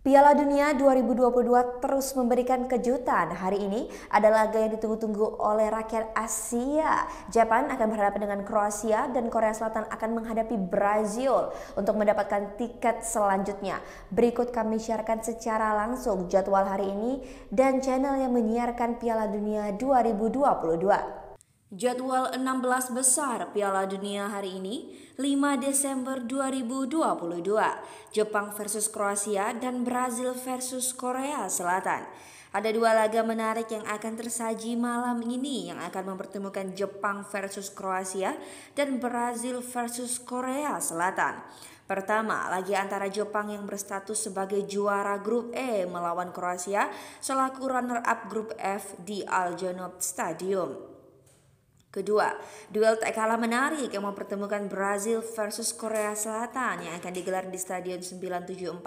Piala Dunia 2022 terus memberikan kejutan. Hari ini ada laga yang ditunggu-tunggu oleh rakyat Asia. Jepang akan berhadapan dengan Kroasia dan Korea Selatan akan menghadapi Brazil untuk mendapatkan tiket selanjutnya. Berikut kami siarkan secara langsung jadwal hari ini dan channel yang menyiarkan Piala Dunia 2022. Jadwal 16 besar Piala Dunia hari ini 5 Desember 2022 Jepang versus Kroasia dan Brazil versus Korea Selatan Ada dua laga menarik yang akan tersaji malam ini yang akan mempertemukan Jepang versus Kroasia dan Brazil versus Korea Selatan Pertama, lagi antara Jepang yang berstatus sebagai juara grup E melawan Kroasia selaku runner-up grup F di Aljanob Stadium. Kedua, duel tak kalah menarik yang mempertemukan Brazil versus Korea Selatan yang akan digelar di Stadion 974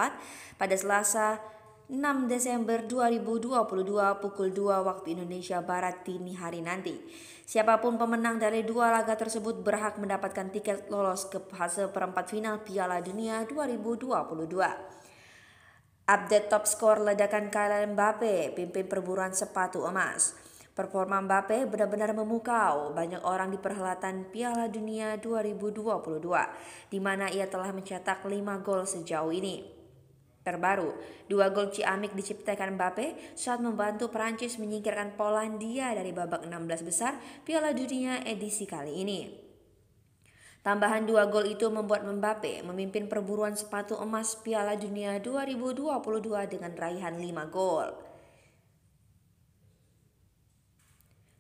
pada Selasa 6 Desember 2022 pukul 2 waktu Indonesia Barat dini hari nanti. Siapapun pemenang dari dua laga tersebut berhak mendapatkan tiket lolos ke fase perempat final Piala Dunia 2022. Update top skor ledakan Kylian Mbappe, pimpin perburuan sepatu emas. Performa Mbappe benar-benar memukau banyak orang di perhelatan Piala Dunia 2022, di mana ia telah mencetak 5 gol sejauh ini. Terbaru, dua gol Ciamik diciptakan Mbappe saat membantu Prancis menyingkirkan Polandia dari babak 16 besar Piala Dunia edisi kali ini. Tambahan dua gol itu membuat Mbappe memimpin perburuan sepatu emas Piala Dunia 2022 dengan raihan 5 gol.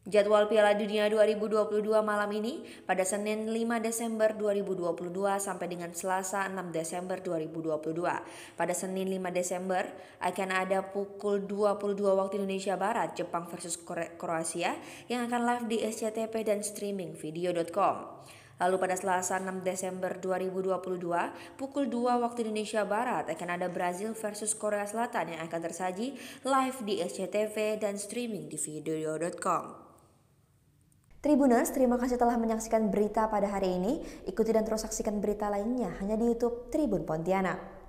Jadwal Piala Dunia 2022 malam ini pada Senin 5 Desember 2022 sampai dengan Selasa 6 Desember 2022. Pada Senin 5 Desember akan ada pukul 22 waktu Indonesia Barat Jepang versus Kroasia yang akan live di SCTV dan streaming video.com. Lalu pada Selasa 6 Desember 2022, pukul 2 waktu Indonesia Barat akan ada Brazil versus Korea Selatan yang akan tersaji live di SCTV dan streaming di video.com. Tribuners, terima kasih telah menyaksikan berita pada hari ini. Ikuti dan terus saksikan berita lainnya hanya di YouTube Tribun Pontianak.